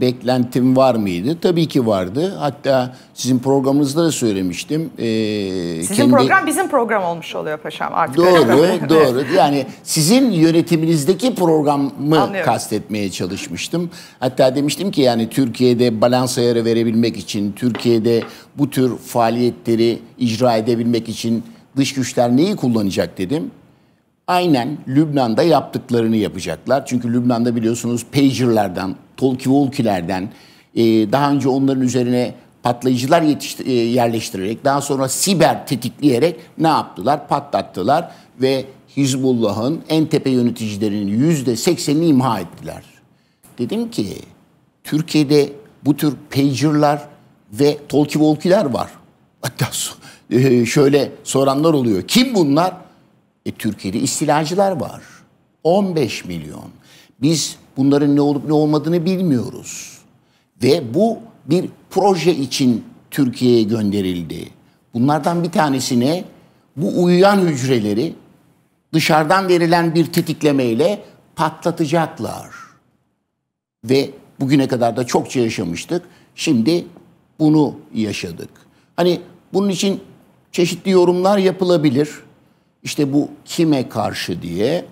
beklentim var mıydı? Tabii ki vardı. Hatta sizin programınızda da söylemiştim. Ee, sizin kendi... program bizim program olmuş oluyor paşam artık. Doğru, doğru. Yani sizin yönetiminizdeki programı Anlıyorum. kastetmeye çalışmıştım. Hatta demiştim ki yani Türkiye'de balans ayarı verebilmek için, Türkiye'de bu tür faaliyetleri icra edebilmek için dış güçler neyi kullanacak dedim aynen Lübnan'da yaptıklarını yapacaklar. Çünkü Lübnan'da biliyorsunuz pager'lardan Tolki Volkilerden, e, daha önce onların üzerine patlayıcılar yetişti, e, yerleştirerek, daha sonra siber tetikleyerek ne yaptılar? Patlattılar ve Hizbullah'ın en tepe yöneticilerinin yüzde seksenini imha ettiler. Dedim ki Türkiye'de bu tür pager'lar ve talkie walkie'ler var. Hatta e, şöyle soranlar oluyor. Kim bunlar? E, Türkiye'de istilacılar var. 15 milyon. Biz bunların ne olup ne olmadığını bilmiyoruz. Ve bu bir proje için Türkiye'ye gönderildi. Bunlardan bir tanesine bu uyuyan hücreleri dışarıdan verilen bir tetiklemeyle patlatacaklar. Ve bugüne kadar da çokça yaşamıştık. Şimdi bunu yaşadık. Hani bunun için çeşitli yorumlar yapılabilir. İşte bu kime karşı diye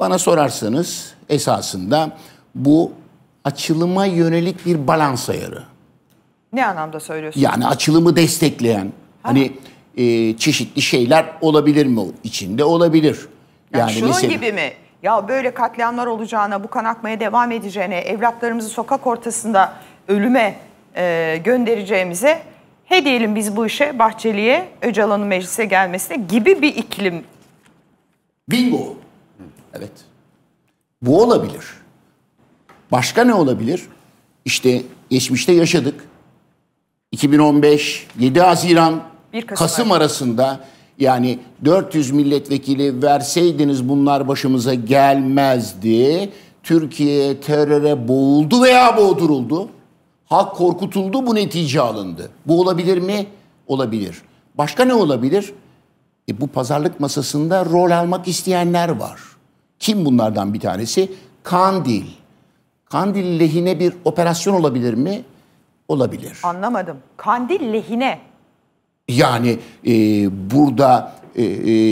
bana sorarsanız esasında bu açılıma yönelik bir balans ayarı. Ne anlamda söylüyorsunuz? Yani açılımı destekleyen ha. hani e, çeşitli şeyler olabilir mi içinde olabilir. Yani, yani şunun mesela, gibi mi? Ya böyle katliamlar olacağına, bu kanakmaya devam edeceğine, evlatlarımızı sokak ortasında ölüme e, göndereceğimize he diyelim biz bu işe Bahçeli'ye Öcalan'ın meclise gelmesine gibi bir iklim. Bingo. Bu olabilir. Başka ne olabilir? İşte geçmişte yaşadık. 2015 7 Haziran Kasım, Kasım arasında yani 400 milletvekili verseydiniz bunlar başımıza gelmezdi. Türkiye teröre boğuldu veya boğduruldu. Halk korkutuldu bu netice alındı. Bu olabilir mi? Olabilir. Başka ne olabilir? E bu pazarlık masasında rol almak isteyenler var. Kim bunlardan bir tanesi? Kandil. Kandil lehine bir operasyon olabilir mi? Olabilir. Anlamadım. Kandil lehine. Yani e, burada e,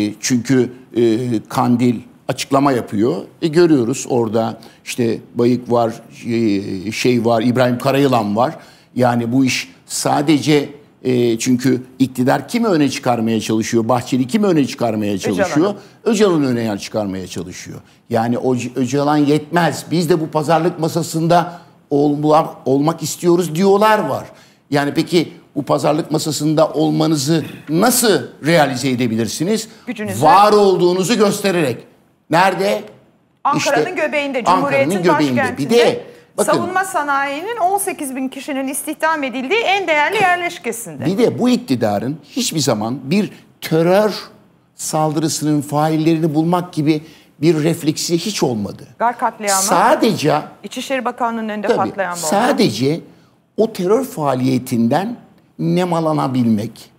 e çünkü e, Kandil açıklama yapıyor. E, görüyoruz orada işte Bayık var, şey, şey var, İbrahim Karayılan var. Yani bu iş sadece e, çünkü iktidar kimi öne çıkarmaya çalışıyor? Bahçeli kimi öne çıkarmaya çalışıyor? Öcalan'ı öne çıkarmaya çalışıyor. Yani o Öcalan yetmez. Biz de bu pazarlık masasında olmalar, olmak istiyoruz diyorlar var. Yani peki bu pazarlık masasında olmanızı nasıl realize edebilirsiniz? Gücünüzü. Var olduğunuzu göstererek. Nerede? Ankara'nın işte, göbeğinde, Cumhuriyet'in Ankara'nın göbeğinde. Bir de Bakın, Savunma sanayinin 18 bin kişinin istihdam edildiği en değerli yerleşkesinde. Bir de bu iktidarın hiçbir zaman bir terör saldırısının faillerini bulmak gibi bir refleksi hiç olmadı. Gar katliamı. Sadece İçişleri Bakanlığı'nın önünde tabii, patlayan bomba. Sadece o terör faaliyetinden nemalanabilmek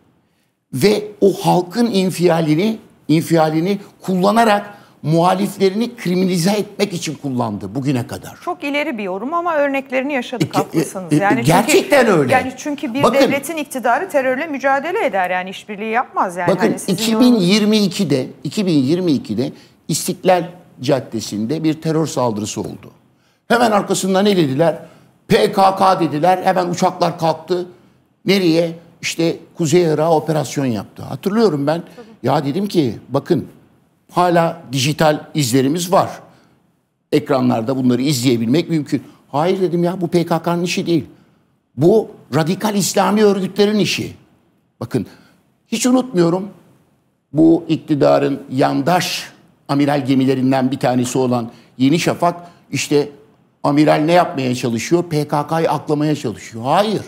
ve o halkın infialini infialini kullanarak muhaliflerini kriminalize etmek için kullandı bugüne kadar. Çok ileri bir yorum ama örneklerini yaşadık e, haklısınız. E, e gerçekten çünkü, öyle. Yani çünkü bir bakın, devletin iktidarı terörle mücadele eder yani işbirliği yapmaz yani. Bakın hani 2022'de 2022'de İstiklal Caddesi'nde bir terör saldırısı oldu. Hemen arkasında ne dediler? PKK dediler. Hemen uçaklar kalktı. Nereye? İşte Kuzey Irak'a operasyon yaptı. Hatırlıyorum ben. Ya dedim ki bakın Hala dijital izlerimiz var. Ekranlarda bunları izleyebilmek mümkün. Hayır dedim ya bu PKK'nın işi değil. Bu radikal İslami örgütlerin işi. Bakın hiç unutmuyorum bu iktidarın yandaş amiral gemilerinden bir tanesi olan Yeni Şafak işte amiral ne yapmaya çalışıyor? PKK'yı aklamaya çalışıyor. Hayır.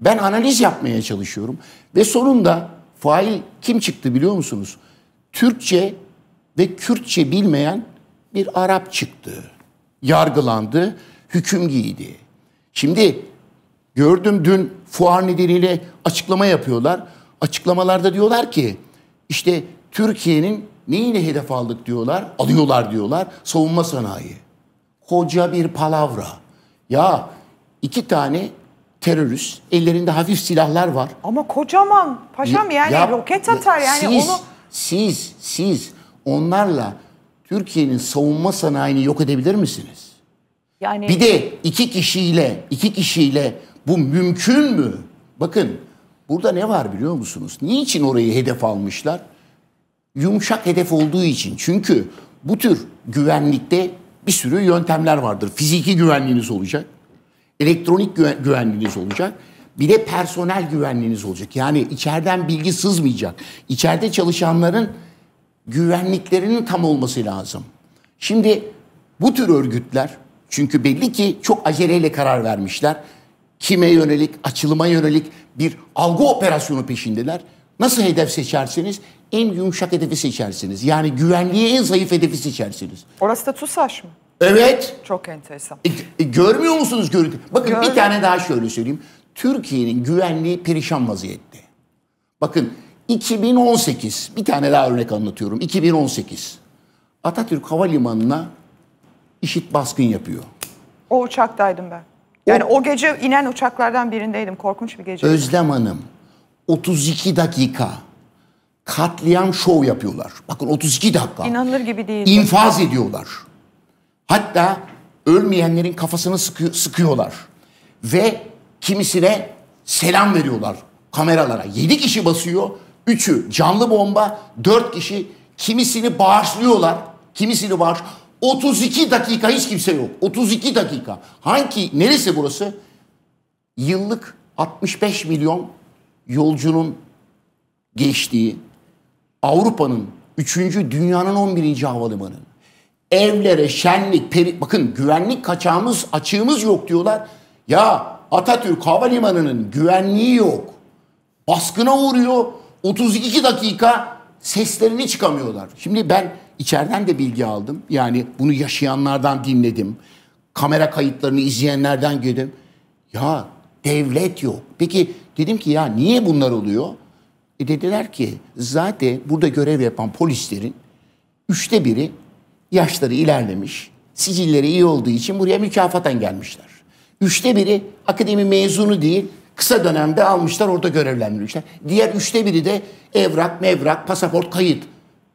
Ben analiz yapmaya çalışıyorum ve sonunda fail kim çıktı biliyor musunuz? Türkçe ve Kürtçe bilmeyen bir Arap çıktı. Yargılandı, hüküm giydi. Şimdi gördüm dün fuar nedeniyle açıklama yapıyorlar. Açıklamalarda diyorlar ki işte Türkiye'nin neyle hedef aldık diyorlar, alıyorlar diyorlar. Savunma sanayi. Koca bir palavra. Ya iki tane terörist, ellerinde hafif silahlar var. Ama kocaman paşam yani ya, roket atar yani siz, onu... Siz, siz Onlarla Türkiye'nin savunma sanayini yok edebilir misiniz? Yani bir de iki kişiyle, iki kişiyle bu mümkün mü? Bakın burada ne var biliyor musunuz? Niçin orayı hedef almışlar? Yumuşak hedef olduğu için. Çünkü bu tür güvenlikte bir sürü yöntemler vardır. Fiziki güvenliğiniz olacak. Elektronik güvenliğiniz olacak. Bir de personel güvenliğiniz olacak. Yani içeriden bilgi sızmayacak. İçeride çalışanların güvenliklerinin tam olması lazım. Şimdi bu tür örgütler çünkü belli ki çok aceleyle karar vermişler. Kime yönelik, açılıma yönelik bir algı operasyonu peşindeler. Nasıl hedef seçersiniz? en yumuşak hedefi seçersiniz. Yani güvenliğe en zayıf hedefi seçersiniz. Orası da TUSAŞ mı? Evet. Çok enteresan. E, e, görmüyor musunuz görüntü? Bakın Gördüm. bir tane daha şöyle söyleyeyim. Türkiye'nin güvenliği perişan vaziyette. Bakın 2018, bir tane daha örnek anlatıyorum. 2018. Atatürk Havalimanı'na işit baskın yapıyor. O uçaktaydım ben. Yani o, o gece inen uçaklardan birindeydim. Korkunç bir gece. Özlem Hanım, 32 dakika katliam şov yapıyorlar. Bakın 32 dakika. İnanılır gibi değil. İnfaz ediyorlar. Hatta ölmeyenlerin kafasını sıkı, sıkıyorlar. Ve kimisine selam veriyorlar kameralara. 7 kişi basıyor. Üçü canlı bomba, dört kişi kimisini bağışlıyorlar, kimisini bağış. 32 dakika hiç kimse yok. 32 dakika. Hangi neresi burası? Yıllık 65 milyon yolcunun geçtiği Avrupa'nın 3. dünyanın 11. havalimanı. Evlere şenlik, peri, bakın güvenlik kaçağımız, açığımız yok diyorlar. Ya Atatürk Havalimanı'nın güvenliği yok. Baskına uğruyor. 32 dakika seslerini çıkamıyorlar. Şimdi ben içeriden de bilgi aldım. Yani bunu yaşayanlardan dinledim. Kamera kayıtlarını izleyenlerden girdim. Ya devlet yok. Peki dedim ki ya niye bunlar oluyor? E dediler ki zaten burada görev yapan polislerin üçte biri yaşları ilerlemiş, sicilleri iyi olduğu için buraya mükafaten gelmişler. Üçte biri akademi mezunu değil, Kısa dönemde almışlar orada görevlendirmişler. Diğer üçte biri de evrak, mevrak, pasaport, kayıt.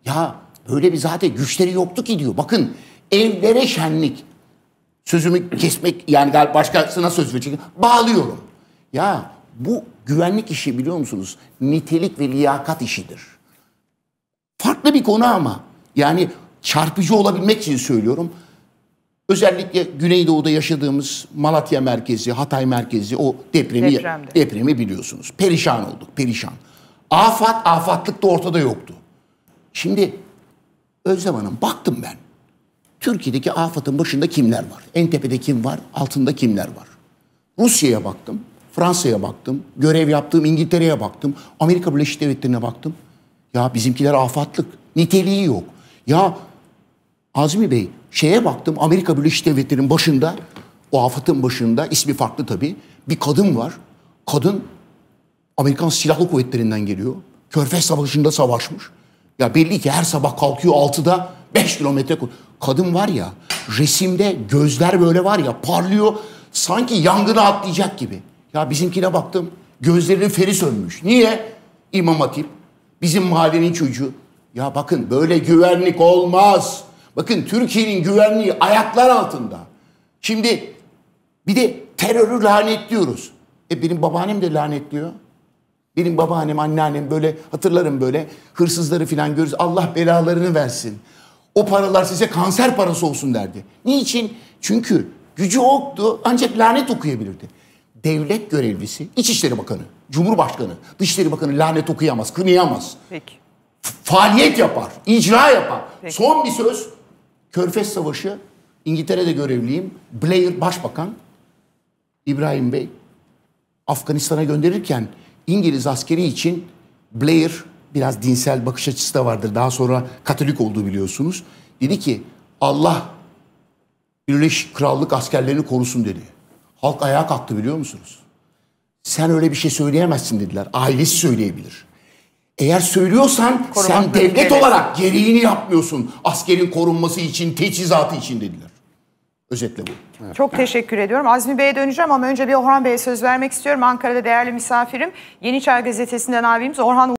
Ya böyle bir zaten güçleri yoktu ki diyor. Bakın evlere şenlik. Sözümü kesmek yani galiba başkasına söz verecek. Bağlıyorum. Ya bu güvenlik işi biliyor musunuz? Nitelik ve liyakat işidir. Farklı bir konu ama. Yani çarpıcı olabilmek için söylüyorum. Özellikle Güneydoğu'da yaşadığımız Malatya merkezi, Hatay merkezi o depremi Depremde. depremi biliyorsunuz. Perişan olduk, perişan. Afat, afatlık da ortada yoktu. Şimdi Özlem Hanım baktım ben. Türkiye'deki afatın başında kimler var? En tepede kim var? Altında kimler var? Rusya'ya baktım, Fransa'ya baktım, görev yaptığım İngiltere'ye baktım, Amerika Birleşik Devletleri'ne baktım. Ya bizimkiler afatlık, niteliği yok. Ya Azmi Bey şeye baktım Amerika Birleşik Devletleri'nin başında o afetin başında ismi farklı tabii bir kadın var. Kadın Amerikan Silahlı Kuvvetleri'nden geliyor. Körfez Savaşı'nda savaşmış. Ya belli ki her sabah kalkıyor 6'da 5 kilometre. Kadın var ya resimde gözler böyle var ya parlıyor sanki yangına atlayacak gibi. Ya bizimkine baktım gözlerinin feri sönmüş. Niye? İmam Hatip bizim mahallenin çocuğu. Ya bakın böyle güvenlik olmaz. Bakın Türkiye'nin güvenliği ayaklar altında. Şimdi bir de terörü lanetliyoruz. E benim babaannem de lanetliyor. Benim babaannem, anneannem böyle hatırlarım böyle hırsızları filan görürüz. Allah belalarını versin. O paralar size kanser parası olsun derdi. Niçin? Çünkü gücü yoktu ancak lanet okuyabilirdi. Devlet görevlisi, İçişleri Bakanı, Cumhurbaşkanı, Dışişleri Bakanı lanet okuyamaz, kınayamaz. Peki. Faaliyet yapar, icra yapar. Peki. Son bir söz Körfez Savaşı, İngiltere'de görevliyim. Blair Başbakan, İbrahim Bey Afganistan'a gönderirken İngiliz askeri için Blair biraz dinsel bakış açısı da vardır. Daha sonra Katolik olduğu biliyorsunuz. Dedi ki Allah Birleşik Krallık askerlerini korusun dedi. Halk ayağa kalktı biliyor musunuz? Sen öyle bir şey söyleyemezsin dediler. Ailesi söyleyebilir. Eğer söylüyorsan Korumak sen devlet evet. olarak gereğini yapmıyorsun. Askerin korunması için, teçhizatı için dediler. Özetle bu. Çok teşekkür ediyorum. Azmi Bey'e döneceğim ama önce bir Orhan Bey'e söz vermek istiyorum. Ankara'da değerli misafirim. Yeniçer Gazetesi'nden abimiz Orhan